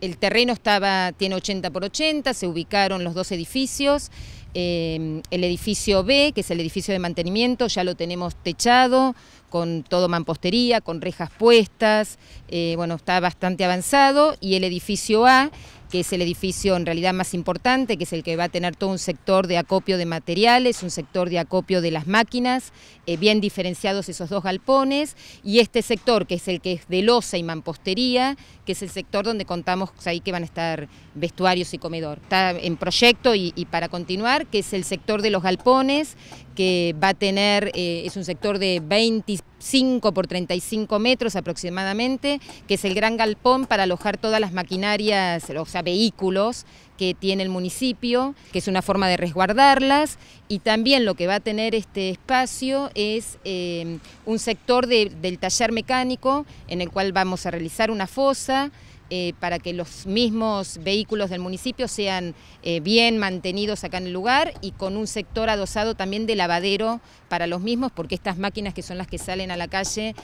El terreno estaba, tiene 80 por 80, se ubicaron los dos edificios. Eh, el edificio B, que es el edificio de mantenimiento, ya lo tenemos techado, con todo mampostería, con rejas puestas, eh, bueno, está bastante avanzado. Y el edificio A que es el edificio en realidad más importante, que es el que va a tener todo un sector de acopio de materiales, un sector de acopio de las máquinas, eh, bien diferenciados esos dos galpones, y este sector que es el que es de losa y mampostería, que es el sector donde contamos ahí que van a estar vestuarios y comedor. Está en proyecto y, para continuar, que es el sector de los galpones, que va a tener, eh, es un sector de 20 5 por 35 metros aproximadamente, que es el gran galpón para alojar todas las maquinarias, o sea, vehículos que tiene el municipio, que es una forma de resguardarlas, y también lo que va a tener este espacio es eh, un sector del taller mecánico en el cual vamos a realizar una fosa eh, para que los mismos vehículos del municipio sean eh, bien mantenidos acá en el lugar y con un sector adosado también de lavadero para los mismos, porque estas máquinas que son las que salen a la calle,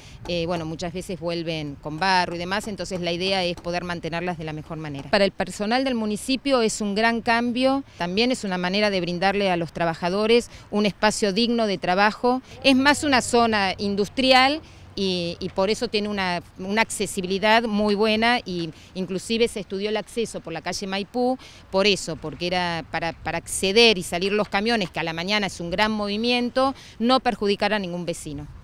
bueno, muchas veces vuelven con barro y demás, entonces la idea es poder mantenerlas de la mejor manera. Para el personal del municipio es un gran cambio, también es una manera de brindarle a los trabajadores un espacio digno de trabajo. Es más una zona industrial y, por eso tiene una, accesibilidad muy buena y inclusive se estudió el acceso por la calle Maipú, por eso, porque era para acceder y salir los camiones, que a la mañana es un gran movimiento, no perjudicar a ningún vecino.